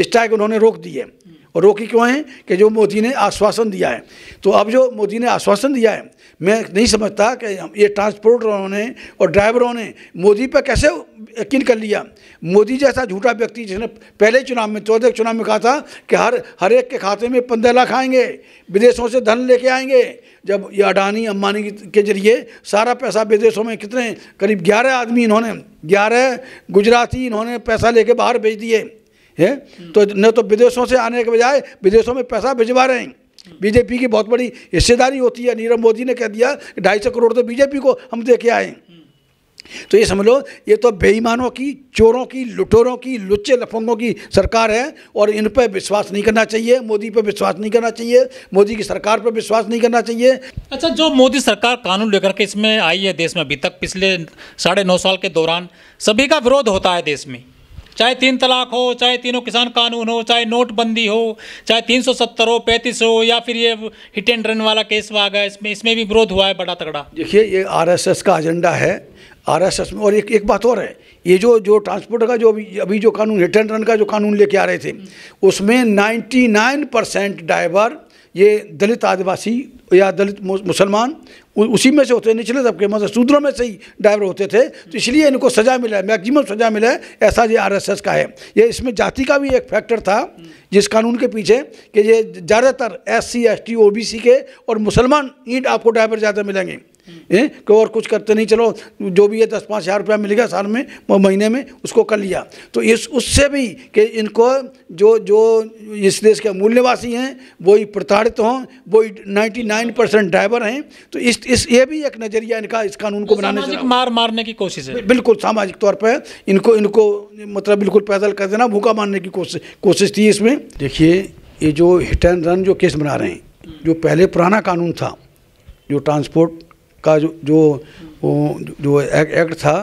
Strike उन्होंने रोक दी है और रोकी क्यों है कि जो मोदी ने आश्वासन दिया है तो अब जो मोदी ने आश्वासन दिया है मैं नहीं समझता कि ये ट्रांसपोर्टरों ने और ड्राइवरों ने मोदी पर कैसे यकीन कर लिया मोदी जैसा झूठा व्यक्ति जिसने पहले चुनाव में चौदह चुनाव में कहा था कि हर हर एक के खाते में पंद्रह लाख आएंगे विदेशों से धन लेके आएंगे जब ये अडानी अम्बानी के जरिए सारा पैसा विदेशों में कितने करीब ग्यारह आदमी इन्होंने ग्यारह गुजराती इन्होंने पैसा लेके बाहर भेज दिए है तो न तो विदेशों से आने के बजाय विदेशों में पैसा भिजवा रहे हैं बीजेपी की बहुत बड़ी हिस्सेदारी होती है नीरव मोदी ने कह दिया ढाई सौ करोड़ तो बीजेपी को हम दे के आए तो ये समझ लो ये तो बेईमानों की चोरों की लुटोरों की लुच्चे लफंगों की सरकार है और इन पर विश्वास नहीं करना चाहिए मोदी पर विश्वास नहीं करना चाहिए मोदी की सरकार पर विश्वास नहीं करना चाहिए अच्छा जो मोदी सरकार कानून लेकर के इसमें आई है देश में अभी तक पिछले साढ़े नौ साल के दौरान सभी का विरोध होता है देश में चाहे तीन तलाक हो चाहे तीनों किसान कानून हो चाहे नोटबंदी हो चाहे तीन सौ सत्तर हो पैंतीस हो या फिर ये हिट एंड रन वाला केस आ गया इसमें इसमें भी विरोध हुआ है बड़ा तगड़ा देखिए ये आरएसएस का एजेंडा है आरएसएस में और एक एक बात और है ये जो जो ट्रांसपोर्ट का जो अभी अभी जो कानून हिट एंड रन का जो कानून लेके आ रहे थे उसमें नाइन्टी परसेंट ड्राइवर ये दलित आदिवासी या दलित मुसलमान उसी में से होते हैं निचले तबके मतलब शूद्रों में से ही डाइवर होते थे तो इसलिए इनको सज़ा मिला है मैक्मम सज़ा मिला है ऐसा ये आरएसएस का है ये इसमें जाति का भी एक फैक्टर था जिस कानून के पीछे कि ये ज़्यादातर S C S T O B C के और मुसलमान ईंट आपको डाइवर ज़्यादा मिलेंगे हैं कि और कुछ करते नहीं चलो जो भी है दस पाँच हज़ार रुपया मिलेगा साल में वो महीने में उसको कर लिया तो इस उससे भी कि इनको जो जो इस देश के मूल्यवासी हैं वही प्रताड़ित हों वही नाइन्टी नाइन परसेंट ड्राइवर हैं तो इस इस ये भी एक नज़रिया इनका इस कानून को तो बनाने से मार मारने की कोशिश है बिल्कुल सामाजिक तौर पर इनको इनको मतलब बिल्कुल पैदल कर देना भूखा मारने की कोशिश कोशिश थी इसमें देखिए ये जो हिट एंड रन जो केस बना रहे हैं जो पहले पुराना कानून था जो ट्रांसपोर्ट का जो जो जो एक्ट था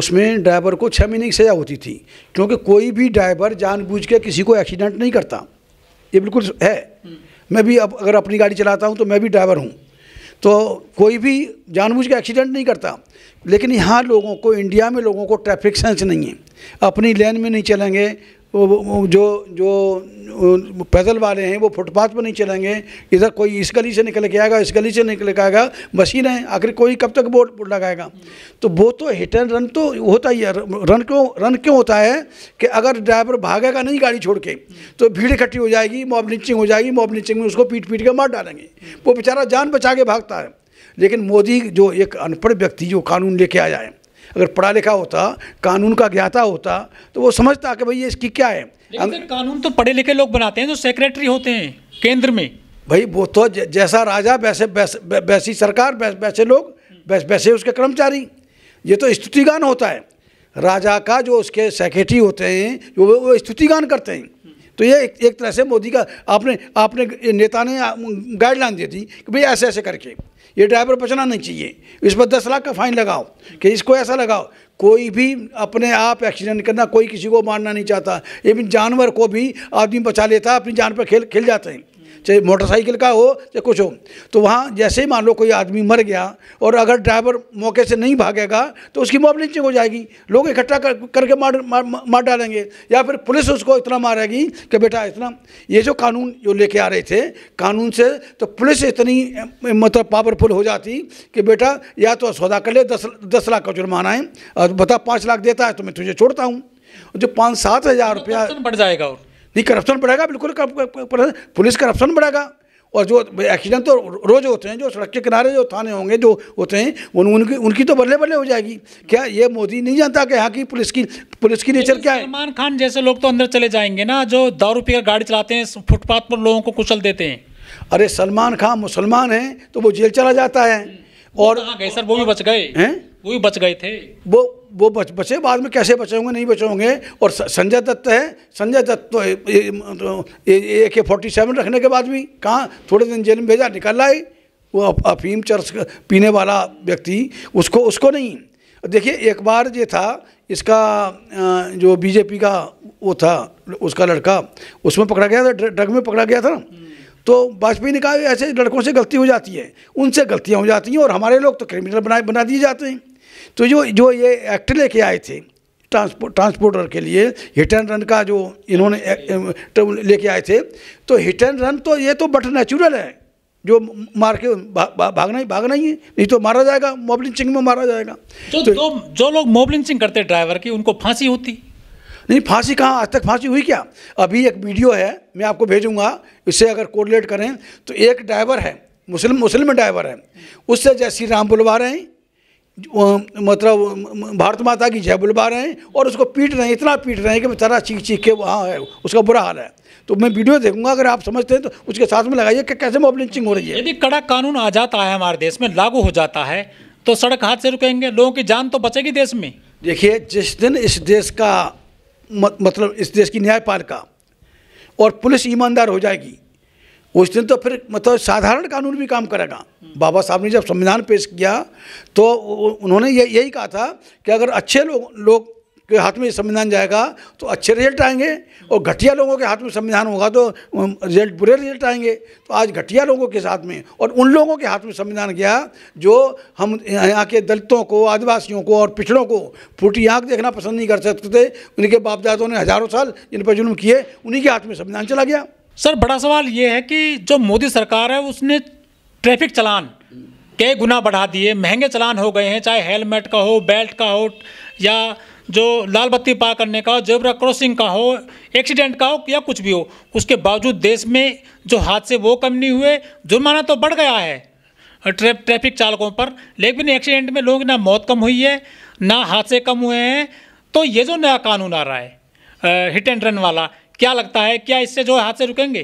उसमें ड्राइवर को छः महीने की सज़ा होती थी क्योंकि कोई भी ड्राइवर जानबूझ के किसी को एक्सीडेंट नहीं करता ये बिल्कुल है मैं भी अब अगर अपनी गाड़ी चलाता हूँ तो मैं भी ड्राइवर हूँ तो कोई भी जानबूझ के एक्सीडेंट नहीं करता लेकिन यहाँ लोगों को इंडिया में लोगों को ट्रैफिक सेंस नहीं है अपनी लेन में नहीं चलेंगे जो जो पैदल वाले हैं वो फुटपाथ पर नहीं चलेंगे इधर कोई इस गली से निकल के आएगा इस गली से निकल के आएगा मशीन है आखिर कोई कब तक बोर्ड लगाएगा तो वो तो हिट एंड रन तो होता ही है रन क्यों रन क्यों होता है कि अगर ड्राइवर भागेगा नहीं गाड़ी छोड़ के तो भीड़ इकट्ठी हो जाएगी मॉब लिंचिंग हो जाएगी मॉब लिंचिंग में उसको पीट पीट के मार डालेंगे वो बेचारा जान बचा के भागता है लेकिन मोदी जो एक अनपढ़ व्यक्ति जो कानून लेके आया है अगर पढ़ा लिखा होता कानून का ज्ञाता होता तो वो समझता कि भाई ये इसकी क्या है अगर कानून तो पढ़े लिखे लोग बनाते हैं जो तो सेक्रेटरी होते हैं केंद्र में भाई वो तो जैसा राजा वैसे वैसी सरकार वैसे लोग वैसे उसके कर्मचारी ये तो स्तुतिगान होता है राजा का जो उसके सेक्रेटरी होते हैं जो वो स्तुतिगान करते हैं तो ये एक, एक तरह से मोदी का आपने आपने नेता ने गाइडलाइन दे दी कि भाई ऐसे ऐसे करके ये ड्राइवर बचना नहीं चाहिए इस पर दस लाख का फाइन लगाओ कि इसको ऐसा लगाओ कोई भी अपने आप एक्सीडेंट करना कोई किसी को मारना नहीं चाहता इवन जानवर को भी आदमी बचा लेता है अपनी जान पर खेल खेल जाते हैं चाहे मोटरसाइकिल का हो चाहे कुछ हो तो वहाँ जैसे ही मान लो कोई आदमी मर गया और अगर ड्राइवर मौके से नहीं भागेगा तो उसकी मॉब लिंचिंग हो जाएगी लोग इकट्ठा कर करके मार मार, मार डालेंगे या फिर पुलिस उसको इतना मारेगी कि बेटा इतना ये जो कानून जो लेके आ रहे थे कानून से तो पुलिस इतनी मतलब पावरफुल हो जाती कि बेटा या तो सौदा कर ले दस दस लाख का जुर्माना है और बता पाँच लाख देता है तो मैं तुझे छोड़ता हूँ जो पाँच सात हज़ार तो रुपया बढ़ जाएगा और नहीं करप्शन बढ़ेगा बिल्कुल पुलिस करप्शन बढ़ेगा और जो एक्सीडेंट तो रोज़ होते हैं जो सड़क के किनारे जो थाने होंगे जो होते हैं उन उनकी उनकी तो बल्ले बल्ले हो जाएगी क्या ये मोदी नहीं जानता कि यहाँ की पुलिस की पुलिस की नेचर क्या है सलमान खान जैसे लोग तो अंदर चले जाएंगे ना जो दारू पीकर गाड़ी चलाते हैं फुटपाथ पर लोगों को कुचल देते हैं अरे सलमान खान मुसलमान हैं तो वो जेल चला जाता है और सर वो भी बच गए हैं वो भी बच गए थे वो वो बच बचे बाद में कैसे बचे होंगे नहीं बचे होंगे और संजय दत्त है संजय दत्त तो ए के फोर्टी सेवन रखने के बाद भी कहाँ थोड़े दिन जेल में भेजा निकल आए वो अफीम चर्च पीने वाला व्यक्ति उसको उसको नहीं देखिए एक बार ये था इसका जो बीजेपी का वो था उसका लड़का उसमें पकड़ा गया था ड्रग में पकड़ा गया था तो वाजपेयी ने कहा ऐसे लड़कों से गलती हो जाती है उनसे गलतियाँ हो जाती हैं और हमारे लोग तो क्रिमिनल बना बना दिए जाते हैं तो जो जो ये एक्ट लेके आए थे ट्रांसपोर्ट ट्रांसपोर्टर के लिए हिट एंड रन का जो इन्होंने तो लेके आए थे तो हिट एंड रन तो ये तो बट नेचुरल है जो मार के भागना ही भागना ही है नहीं तो मारा जाएगा मोबलिन सिंह में मारा जाएगा जो तो, जो, जो लोग मोबलिन सिंह करते ड्राइवर की उनको फांसी होती नहीं फांसी कहाँ आज तक फांसी हुई क्या अभी एक वीडियो है मैं आपको भेजूंगा इससे अगर कोरिलेट करें तो एक ड्राइवर है मुस्लिम मुस्लिम ड्राइवर है उससे जैसी राम बुलवा रहे हैं मतलब भारत माता की जय बुलवा रहे हैं और उसको पीट रहे हैं इतना पीट रहे हैं कि सारा चीख चीख के वहाँ है उसका बुरा हाल है तो मैं वीडियो देखूंगा अगर आप समझते हैं तो उसके साथ में लगाइए कि कैसे मॉब लिंचिंग हो रही है यदि कड़ा कानून आ जाता है हमारे देश में लागू हो जाता है तो सड़क हाथ से रुकेंगे लोगों की जान तो बचेगी देश में देखिए जिस दिन इस देश का मतलब इस देश की न्यायपालिका और पुलिस ईमानदार हो जाएगी उस दिन तो फिर मतलब साधारण कानून भी काम करेगा बाबा साहब ने जब संविधान पेश किया तो उन्होंने ये यही कहा था कि अगर अच्छे लोग लोग के हाथ में संविधान जाएगा तो अच्छे रिजल्ट आएंगे और घटिया लोगों के हाथ में संविधान होगा तो रिजल्ट बुरे रिजल्ट आएंगे तो आज घटिया लोगों के साथ में और उन लोगों के हाथ में संविधान गया जो हम यहाँ के दलितों को आदिवासियों को और पिछड़ों को फूटी आँख देखना पसंद नहीं कर सकते थे उनके बाप दादों ने हज़ारों साल जिन पर जुल्म किए उन्हीं के हाथ में संविधान चला गया सर बड़ा सवाल ये है कि जो मोदी सरकार है उसने ट्रैफिक चलान कई गुना बढ़ा दिए महंगे चलान हो गए हैं चाहे हेलमेट का हो बेल्ट का हो या जो लाल बत्ती पार करने का हो जेबरा क्रॉसिंग का हो एक्सीडेंट का हो या कुछ भी हो उसके बावजूद देश में जो हादसे वो कम नहीं हुए जुर्माना तो बढ़ गया है ट्रै ट्रैफिक चालकों पर लेकिन एक्सीडेंट में लोग ना मौत कम हुई है ना हादसे कम हुए हैं तो ये जो नया कानून आ रहा है हिट एंड रन वाला क्या लगता है क्या इससे जो हादसे रुकेंगे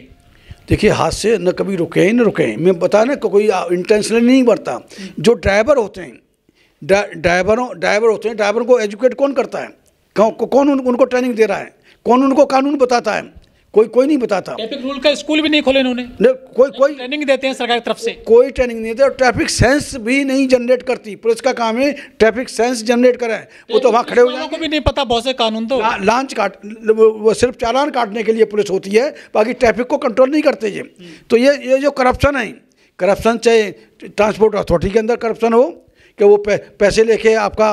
देखिए हाथ से न कभी रुके ही न रुके मैं बता ना कोई इंटेंशनली नहीं बढ़ता जो ड्राइवर होते हैं ड्राइवरों ड्राइवर होते हैं ड्राइवर को एजुकेट कौन करता है कौन उन, उनको ट्रेनिंग दे रहा है कौन उनको कानून बताता है कोई कोई नहीं बताता ट्रैफिक रूल का स्कूल भी नहीं खोले उन्होंने कोई कोई ट्रेनिंग देते हैं सरकार की तरफ से कोई ट्रेनिंग नहीं देते और ट्रैफिक सेंस भी नहीं जनरेट करती पुलिस का काम है ट्रैफिक सेंस जनरेट कराए वो तो वहाँ खड़े हो जाए भी नहीं पता बहुत से कानून तो लांच काट वो सिर्फ चालान काटने के लिए पुलिस होती है बाकी ट्रैफिक को कंट्रोल नहीं करते ये तो ये ये जो करप्शन है करप्शन चाहे ट्रांसपोर्ट अथॉरिटी के अंदर करप्शन हो कि वो पैसे लेके आपका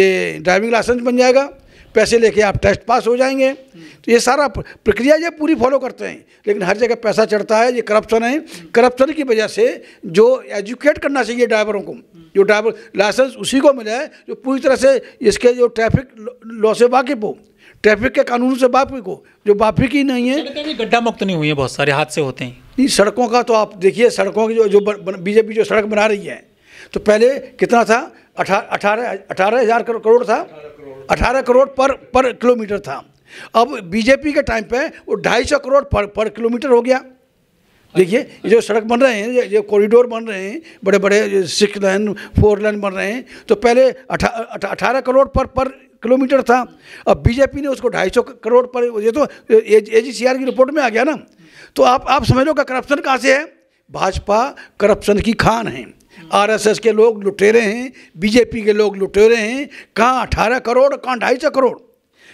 ये ड्राइविंग लाइसेंस बन जाएगा पैसे लेके आप टेस्ट पास हो जाएंगे तो ये सारा प्रक्रिया ये पूरी फॉलो करते हैं लेकिन हर जगह पैसा चढ़ता है ये करप्शन है करप्शन की वजह से जो एजुकेट करना चाहिए ड्राइवरों को जो ड्राइवर लाइसेंस उसी को मिला है जो पूरी तरह से इसके जो ट्रैफिक लॉ से वाकिफ हो ट्रैफिक के कानून से वाकिफ हो जो वाकिफ ही नहीं है गड्ढा मुक्त नहीं हुई है बहुत सारे हादसे होते हैं नहीं सड़कों का तो आप देखिए सड़कों की जो जो बीजेपी जो सड़क बना रही है तो पहले कितना था अठारह अठारह हज़ार करोड़ था 18 करोड़ पर पर किलोमीटर था अब बीजेपी के टाइम पे वो ढाई सौ करोड़ पर पर किलोमीटर हो गया देखिए जो सड़क बन रहे हैं जो कॉरिडोर बन रहे हैं बड़े बड़े सिक्स लाइन फोर लाइन बन रहे हैं तो पहले अठारह करोड़ पर पर किलोमीटर था अब बीजेपी ने उसको ढाई सौ करोड़ पर ये तो ए जी सी आर की रिपोर्ट में आ गया ना तो आप आप समझ लो का करप्शन कहाँ से है भाजपा करप्शन की खान है आरएसएस के लोग लुटेरे हैं बीजेपी के लोग लुटेरे हैं कहाँ अठारह करोड़ कहाँ ढाई सौ करोड़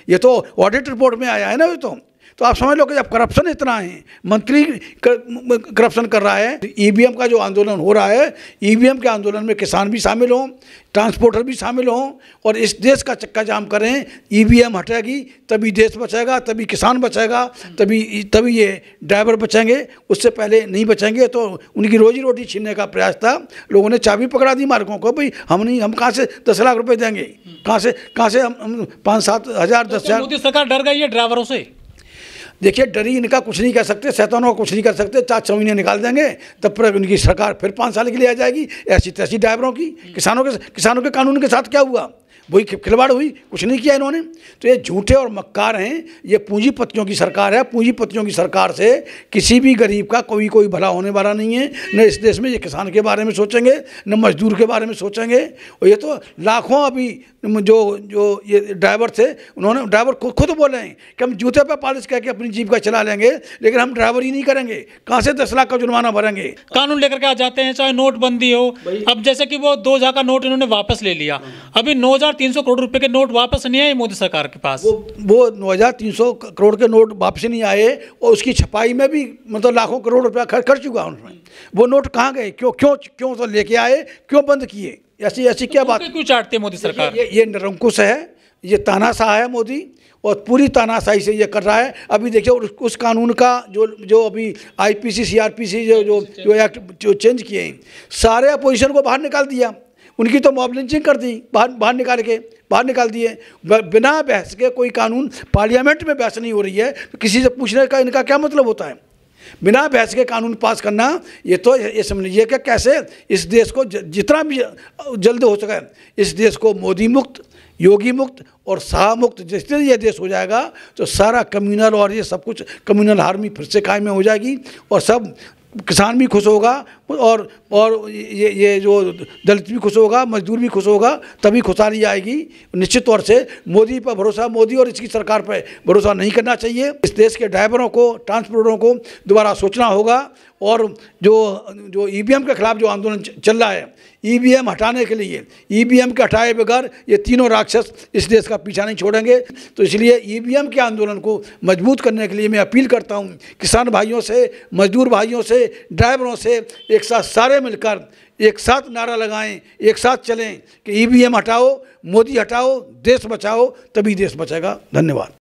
ये तो ऑडिट रिपोर्ट में आया है ना ये तो तो आप समझ लो कि जब करप्शन इतना है मंत्री करप्शन कर रहा है ईवीएम तो e का जो आंदोलन हो रहा है ईवीएम e के आंदोलन में किसान भी शामिल हों ट्रांसपोर्टर भी शामिल हों और इस देश का चक्का जाम करें ईवीएम e हटेगी तभी देश बचेगा तभी किसान बचेगा तभी तभी ये ड्राइवर बचेंगे उससे पहले नहीं बचेंगे तो उनकी रोजी रोटी छीनने का प्रयास था लोगों ने चाबी पकड़ा दी मार्गों को भाई हम नहीं हम कहाँ से दस लाख रुपये देंगे कहाँ से कहाँ से हम, पाँच सात हज़ार दस तो हज़ार सरकार डर गई है ड्राइवरों से देखिए डरी इनका कुछ नहीं कर सकते शैतानों का कुछ नहीं कर सकते चार छः महीने निकाल देंगे तब पर उनकी सरकार फिर पाँच साल के लिए आ जाएगी ऐसी तैसी ड्राइवरों की किसानों के किसानों के कानून के साथ क्या हुआ वही खिलवाड़ हुई कुछ नहीं किया इन्होंने तो ये झूठे और मक्कार हैं ये पूंजीपतियों की सरकार है पूंजीपतियों की सरकार से किसी भी गरीब का कोई कोई भला होने वाला नहीं है न इस देश में ये किसान के बारे में सोचेंगे न मजदूर के बारे में सोचेंगे और ये तो लाखों अभी जो जो ये ड्राइवर थे उन्होंने ड्राइवर खुद खुद बोले हैं कि हम जूते पर पालिश करके अपनी जीप का चला लेंगे लेकिन हम ड्राइवर ही नहीं करेंगे कहाँ से दस लाख का जुर्माना भरेंगे कानून लेकर के आ जाते हैं चाहे नोटबंदी हो अब जैसे कि वो दो हजार का नोट इन्होंने वापस ले लिया हाँ। अभी नौ सौ करोड़ रुपए के नोट वापस नहीं आए मोदी सरकार के पास वो वो 9300 करोड़ के नोट वापस नहीं आए और उसकी छपाई में भी मतलब लाखों करोड़ रुपया खर्च कर चुका उन्होंने वो नोट कहाँ गए क्यों क्यों क्यों तो लेके आए क्यों बंद किए ऐसी ऐसी तो क्या बात क्यों चाटते मोदी सरकार ये, ये निरंकुश है ये तानाशाह है मोदी और पूरी तानाशाही से ये कर रहा है अभी देखिए उस, उस कानून का जो जो अभी आईपीसी सीआरपीसी जो जो जो एक्ट जो चेंज किए हैं सारे अपोजिशन को बाहर निकाल दिया उनकी तो मॉब लिंचिंग कर दी बाहर बाहर निकाल के बाहर निकाल दिए बिना बहस के कोई कानून पार्लियामेंट में बहस नहीं हो रही है किसी से पूछने का इनका क्या मतलब होता है बिना बहस के कानून पास करना ये तो ये समझ लीजिए कि कैसे इस देश को जितना भी जल्द हो सके इस देश को मोदी मुक्त योगी मुक्त और शाह मुक्त दिन यह देश हो जाएगा तो सारा कम्युनल और ये सब कुछ कम्युनल हार्मी फिर से कायम हो जाएगी और सब किसान भी खुश होगा और और ये ये जो दलित भी खुश होगा मजदूर भी खुश होगा तभी खुशहाली आएगी निश्चित तौर से मोदी पर भरोसा मोदी और इसकी सरकार पर भरोसा नहीं करना चाहिए इस देश के ड्राइवरों को ट्रांसपोर्टरों को दोबारा सोचना होगा और जो जो ईवीएम e के खिलाफ जो आंदोलन चल रहा है ईवीएम e हटाने के लिए ईवीएम e के हटाए बगैर ये तीनों राक्षस इस देश का पीछा नहीं छोड़ेंगे तो इसलिए ईवीएम के आंदोलन को मजबूत करने के लिए मैं अपील करता हूँ किसान भाइयों से मजदूर भाइयों से ड्राइवरों से एक साथ सारे मिलकर एक साथ नारा लगाएं एक साथ चलें कि ई हटाओ मोदी हटाओ देश बचाओ तभी देश बचेगा धन्यवाद